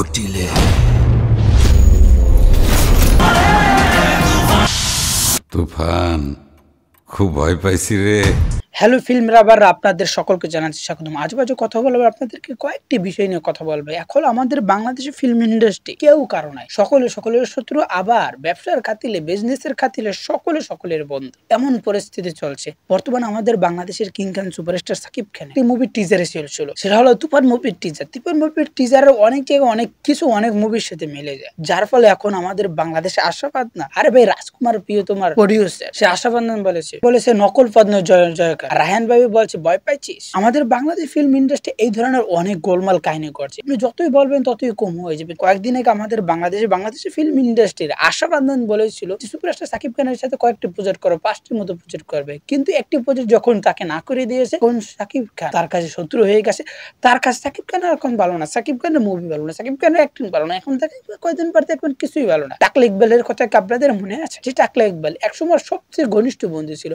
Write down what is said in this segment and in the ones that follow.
Otile. তুফান খুব ভয় পাইছি রে হ্যালো ফিল্ম রাবার আপনাদের সকলকে জানাচ্ছি স্বাগতম আজ বাজে কথা বলবো আপনাদেরকে কয়েকটি বিষয় নিয়ে কথা বলবো এখন আমাদের বাংলাদেশের ফিল্ম ইন্ডাস্ট্রি কেউ কারো নাই সকলে সকলের শত্রু আবার ব্যবসার খাতিলে বিজনেস এর খাতিলে সকলে সকলের বন্ধু এমন পরিস্থিতি চলছে বর্তমানে আমাদের বাংলাদেশের কিং খান সুপারস্টার সাকিব খান একটি মুভির টিজারে ছিল সেটা হলো তুফান মুভির টিজার তুফান মুভির টিজারে অনেক জায়গায় অনেক কিছু অনেক মুভির সাথে মিলে যায় যার ফলে এখন আমাদের বাংলাদেশে আশাবাদ না আরে ভাই রাজকুমার প্রিয় তোমার প্রডিউসার সে আশাবাদ বলেছে বলেছে নকল পদ্ম জয় জয়কার রায়হান ভাবি বলছে ভয় পাইছিস আমাদের বাংলাদেশ ফিল্ম ইন্ডাস্ট্রি এই ধরনের অনেক গোলমাল কাহিনী করছে আপনি যতই বলবেন ততই কম হয়ে যাবে কয়েকদিন আগে আমাদের বাংলাদেশে বাংলাদেশের ফিল্ম ইন্ডাস্ট্রির আশা বান্ধন বলেছিল সুপারস্টার সাকিব খানের সাথে কয়েকটি প্রজেক্ট করো পাঁচটির মতো প্রজেক্ট করবে কিন্তু একটি প্রজেক্ট যখন তাকে না করে দিয়েছে কোন সাকিব খান তার কাছে শত্রু হয়ে গেছে তার কাছে সাকিব খান আর এখন ভালো না সাকিব খানের মুভি ভালো না সাকিব খানের অ্যাক্টিং ভালো না এখন তাকে কয়েকদিন পর এখন কিছুই ভালো না টাকলে ইকবালের কথা আপনাদের মনে আছে যে টাকলে ইকবাল একসময় সবচেয়ে ঘনিষ্ঠ বন্ধু ছিল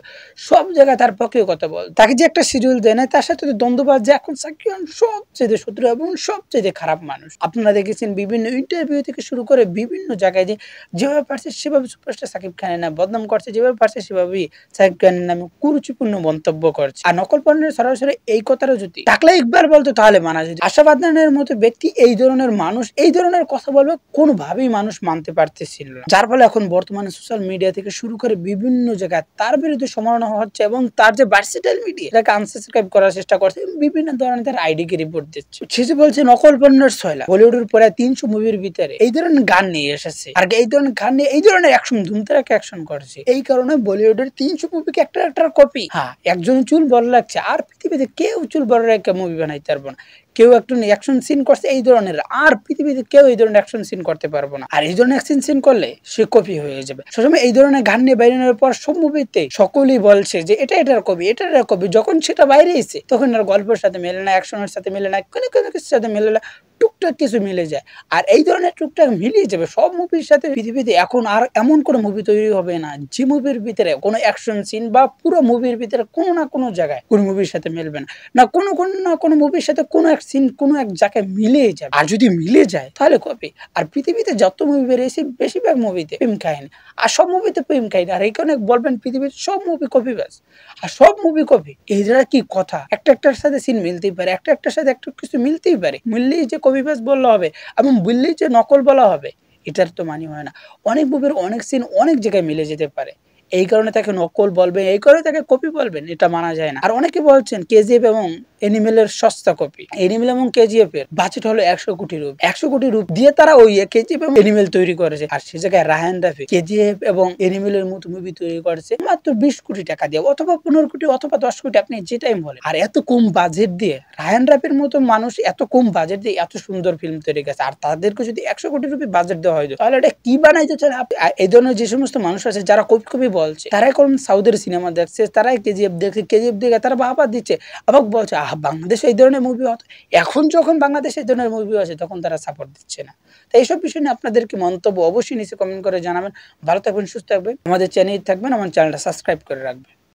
সব জায়গায় তার পক্ষে কথা কথা বল তাকে যে একটা শিডিউল দেয় না তার সাথে দ্বন্দ্ব যে এখন সাকিয়ান সবচেয়ে শত্রু এবং সবচেয়ে খারাপ মানুষ আপনারা দেখেছেন বিভিন্ন ইন্টারভিউ থেকে শুরু করে বিভিন্ন জায়গায় যে যেভাবে পারছে সেভাবে সুপারস্টার সাকিব খানের নাম বদনাম করছে যেভাবে পারছে সেভাবেই সাকিব খানের নামে কুরুচিপূর্ণ মন্তব্য করছে আর নকল পণ্যের সরাসরি এই কথাটা যদি তাকলে একবার বলতো তাহলে মানা যদি আশাবাদানের মতো ব্যক্তি এই ধরনের মানুষ এই ধরনের কথা বলবে কোনোভাবেই মানুষ মানতে পারতেছিল না যার ফলে এখন বর্তমানে সোশ্যাল মিডিয়া থেকে শুরু করে বিভিন্ন জায়গায় তার বিরুদ্ধে সমালোচনা হচ্ছে এবং তার যে বার্ষিক ডিজিটাল মিডিয়া এটাকে আনসাবস্ক্রাইব করার চেষ্টা করছে বিভিন্ন ধরনের তার আইডিকে রিপোর্ট দিচ্ছে শেষে বলছে নকল পণ্যের ছয়লা বলিউডের পরে তিনশো মুভির ভিতরে এই ধরনের গান নিয়ে এসেছে আর এই ধরনের গান নিয়ে এই ধরনের অ্যাকশন ধুমতারাকে অ্যাকশন করছে এই কারণে বলিউডের তিনশো মুভিকে একটা একটা কপি হ্যাঁ একজন চুল বড় লাগছে আর পৃথিবীতে কেউ চুল বড় রেখে মুভি বানাইতে পারবো না কেউ একটু অ্যাকশন সিন করছে এই ধরনের আর পৃথিবীতে কেউ এই ধরনের অ্যাকশন সিন করতে পারবো না আর এই ধরনের অ্যাকশন সিন করলে সে কপি হয়ে যাবে সবসময় এই ধরনের গান নিয়ে বাইরে পর সব মুভিতে সকলেই বলছে যে এটা এটার কপি এটা কবি যখন সেটা বাইরে এসে তখন আর গল্পের সাথে মেলে না অ্যাকশনের সাথে মেলে না কোনো কোনো কিছুর সাথে মেলে না টুকটাক কিছু মিলে যায় আর এই ধরনের টুকটাক মিলিয়ে যাবে সব মুভির সাথে পৃথিবীতে এখন আর এমন কোনো মুভি তৈরি হবে না যে মুভির ভিতরে কোনো অ্যাকশন সিন বা পুরো মুভির ভিতরে কোনো না কোনো জায়গায় কোন মুভির সাথে মিলবে না না কোনো কোনো না কোনো মুভির সাথে কোনো এক সিন কোনো এক জায়গায় মিলে যাবে আর যদি মিলে যায় তাহলে কবে আর পৃথিবীতে যত মুভি বেরিয়েছে বেশিরভাগ মুভিতে প্রেম কাহিনী আর সব মুভিতে প্রেম কাহিনী আর এই কারণে বলবেন পৃথিবীর সব মুভি কপি ব্যাস আর সব মুভি কপি এরা কি কথা একটা একটার সাথে সিন মিলতেই পারে একটা একটার সাথে একটা কিছু মিলতেই পারে মিললেই যে কবি ব্যাস কপিপেস বললে হবে এবং বললেই যে নকল বলা হবে এটার তো মানি হয় না অনেক বুবের অনেক সিন অনেক জায়গায় মিলে যেতে পারে এই কারণে তাকে নকল বলবেন এই কারণে তাকে কপি বলবেন এটা মানা যায় না আর অনেকে বলছেন কেজিএফ এবং এনিমেলের সস্তা কপি এনিমেল এবং কেজিএফ এর বাজেট হলো একশো কোটি রূপ একশো কোটি রূপ দিয়ে তারা ওই কেজিএফ এবং এনিমেল তৈরি করেছে আর সে জায়গায় রাহান রাফি কেজিএফ এবং এনিমেলের মতো মুভি তৈরি করেছে মাত্র বিশ কোটি টাকা দিয়ে অথবা পনেরো কোটি অথবা দশ কোটি আপনি যেটাই বলেন আর এত কম বাজেট দিয়ে রায়ান রাফির মতো মানুষ এত কম বাজেট দিয়ে এত সুন্দর ফিল্ম তৈরি করেছে আর তাদেরকে যদি একশো কোটি রুপি বাজেট দেওয়া হয় তাহলে এটা কি বানাইতে চান আপনি এই ধরনের যে সমস্ত মানুষ আছে যারা কপি কপি বলে বলছে তারাই কোন সাউথের সিনেমা দেখছে তারাই কেজিএফ দেখছে কেজিএফ দেখে তারা বাবা দিচ্ছে আবার বলছে আহ বাংলাদেশে এই ধরনের মুভি হতো এখন যখন বাংলাদেশে এই ধরনের মুভি আছে তখন তারা সাপোর্ট দিচ্ছে না তো এইসব বিষয় নিয়ে আপনাদের কি মন্তব্য অবশ্যই নিচে কমেন্ট করে জানাবেন ভালো থাকবেন সুস্থ থাকবেন আমাদের চ্যানেল থাকবেন আমার চ্যানেলটা সাবস্ক্রাইব করে রাখবেন